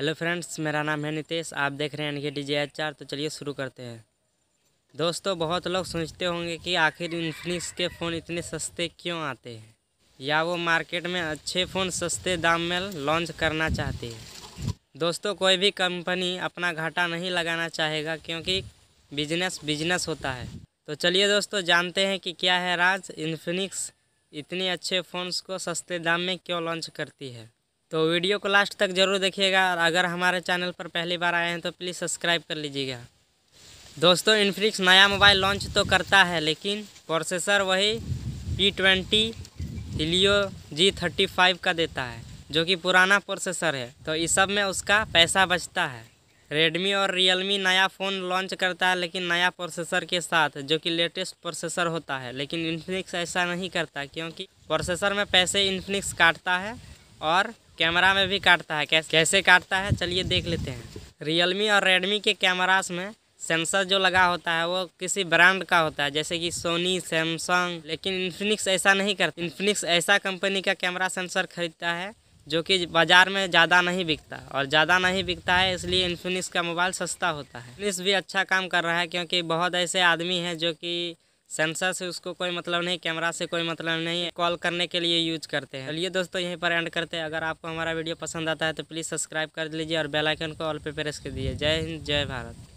hello friends मेरा नाम है नितेश आप देख रहे हैं एन के डी जे चार तो चलिए शुरू करते हैं दोस्तों बहुत लोग सोचते होंगे कि आखिर इन्फिनिक्स के फ़ोन इतने सस्ते क्यों आते हैं या वो मार्केट में अच्छे फ़ोन सस्ते दाम में लॉन्च करना चाहती है दोस्तों कोई भी कंपनी अपना घाटा नहीं लगाना चाहेगा क्योंकि बिजनेस बिजनेस होता है तो चलिए दोस्तों जानते हैं कि क्या है राज इन्फिनिक्स इतने अच्छे फ़ोन्स को सस्ते दाम में क्यों लॉन्च करती है तो वीडियो को लास्ट तक ज़रूर देखिएगा और अगर हमारे चैनल पर पहली बार आए हैं तो प्लीज़ सब्सक्राइब कर लीजिएगा दोस्तों इन्फिनिक्स नया मोबाइल लॉन्च तो करता है लेकिन प्रोसेसर वही P twenty Helio G thirty five का देता है जो कि पुराना प्रोसेसर है तो इस सब में उसका पैसा बचता है रेडमी और रियलमी नया फ़ोन लॉन्च करता है लेकिन नया प्रोसेसर के साथ जो कि लेटेस्ट प्रोसेसर होता है लेकिन इन्फिनिक्स ऐसा नहीं करता क्योंकि प्रोसेसर में पैसे इन्फिनिक्स काटता है और कैमरा में भी काटता है कैसे कैसे काटता है चलिए देख लेते हैं रियलमी और रेडमी के कैमरास में सेंसर जो लगा होता है वो किसी ब्रांड का होता है जैसे कि सोनी सैमसंग लेकिन इन्फिनिक्स ऐसा नहीं करता इन्फिनिक्स ऐसा कंपनी का कैमरा सेंसर खरीदता है जो कि बाज़ार में ज़्यादा नहीं बिकता और ज़्यादा नहीं बिकता है इसलिए इन्फिनिक्स का मोबाइल सस्ता होता है इन्फिनिक्स भी अच्छा काम कर रहा है क्योंकि बहुत ऐसे आदमी हैं जो कि सेंसर से उसको कोई मतलब नहीं कैमरा से कोई मतलब नहीं कॉल करने के लिए यूज करते हैं चलिए दोस्तों यहीं पर एंड करते हैं अगर आपको हमारा वीडियो पसंद आता है तो प्लीज़ सब्सक्राइब कर लीजिए और बेलाइकन को ऑल पे प्रेस कर दीजिए जय हिंद जय भारत